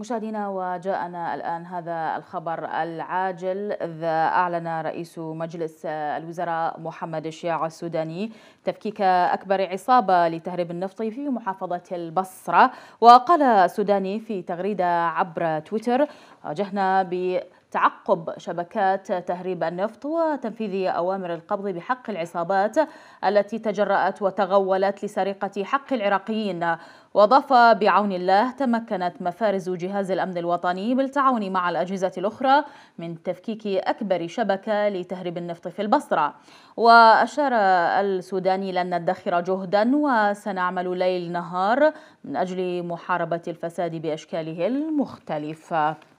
مشاهدينا وجاءنا الآن هذا الخبر العاجل إذ أعلن رئيس مجلس الوزراء محمد الشيع السوداني تفكيك أكبر عصابة لتهريب النفط في محافظة البصرة وقال السوداني في تغريدة عبر تويتر واجهنا ب تعقب شبكات تهريب النفط وتنفيذ أوامر القبض بحق العصابات التي تجرأت وتغولت لسرقة حق العراقيين وضاف بعون الله تمكنت مفارز جهاز الأمن الوطني بالتعاون مع الأجهزة الأخرى من تفكيك أكبر شبكة لتهريب النفط في البصرة وأشار السوداني لن ندخر جهدا وسنعمل ليل نهار من أجل محاربة الفساد بأشكاله المختلفة